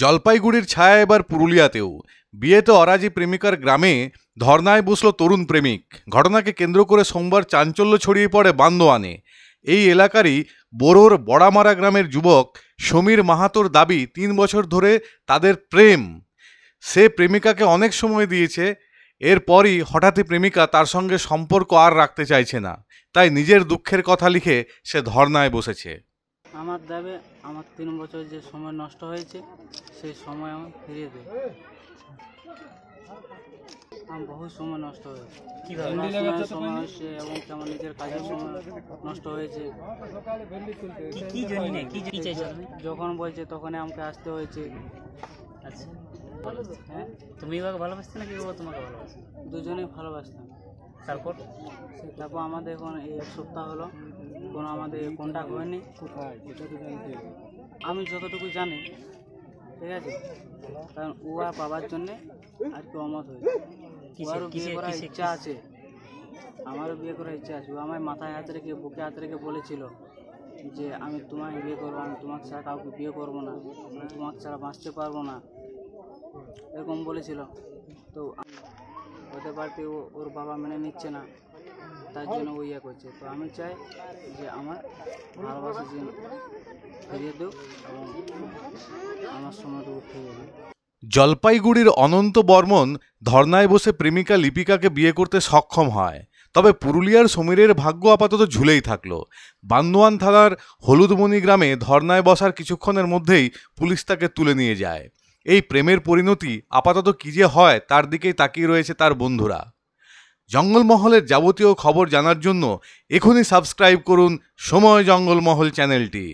জলপাইগুড়ির ছায়া এবার পুরুলিয়াতেও বিয়েতে অরাজি প্রেমিকার গ্রামে ধর্নায় বসল তরুণ প্রেমিক ঘটনাকে কেন্দ্র করে সোমবার চাঞ্চল্য ছড়িয়ে পড়ে বান্দোয়ানে এই এলাকারই বোরোর বড়ামারা গ্রামের যুবক সমীর মাহাতোর দাবি তিন বছর ধরে তাদের প্রেম সে প্রেমিকাকে অনেক সময় দিয়েছে এরপরই হঠাৎই প্রেমিকা তার সঙ্গে সম্পর্ক আর রাখতে চাইছে না তাই নিজের দুঃখের কথা লিখে সে ধর্নায় বসেছে আমার দাবে আমার তিন বছর যে সময় নষ্ট হয়েছে সেই সময় আমার ফিরিয়ে দেয় আমার বহু সময় নষ্ট হয়েছে সময় হয়েছে এবং আমার নিজের কাজের সময় নষ্ট হয়েছে যখন বলছে তখনই আমাকে আসতে হয়েছে আচ্ছা হ্যাঁ? তুমি ভালোবাসতে নাকি তোমাকে ভালোবাসতে দুজনেই ভালোবাসতাম তারপর তারপর আমাদের এখন এই এক সপ্তাহ হলো কোনো আমাদের কন্ট্যাক্ট হয়নি আমি যতটুকু জানি ঠিক আছে কারণ ও আর বাবার জন্যে আর কি অমত হয়েছে ওরও বিয়ে করার ইচ্ছা আছে আমারও বিয়ে করার ইচ্ছা আছে ও আমার মাথায় হাত রেখে বুকে হাত রেখে বলেছিল যে আমি তোমায় বিয়ে করবো আমি তোমার ছাড়া কাউকে বিয়ে করবো না আমি তোমাকে ছাড়া বাঁচতে পারবো না এরকম বলেছিল তো করতে পারতে ওর বাবা মেনে নিচ্ছে না তার জন্য ও ইয়ে করছে তো আমি চাই যে আমার ভালোবাসা যেন ফিরিয়ে দেব এবং আমার সময়টুকু ফিরিয়ে দেব জলপাইগুড়ির অনন্ত বর্মন ধর্নায় বসে প্রেমিকা লিপিকাকে বিয়ে করতে সক্ষম হয় তবে পুরুলিয়ার সমীরের ভাগ্য আপাতত ঝুলেই থাকলো বান্দোয়ান থানার হলুদমণি গ্রামে ধর্নায় বসার কিছুক্ষণের মধ্যেই পুলিশ তাকে তুলে নিয়ে যায় এই প্রেমের পরিণতি আপাতত কী যে হয় তার দিকেই তাকিয়ে রয়েছে তার বন্ধুরা জঙ্গলমহলের যাবতীয় খবর জানার জন্য এখনই সাবস্ক্রাইব করুন সময় জঙ্গলমহল চ্যানেলটি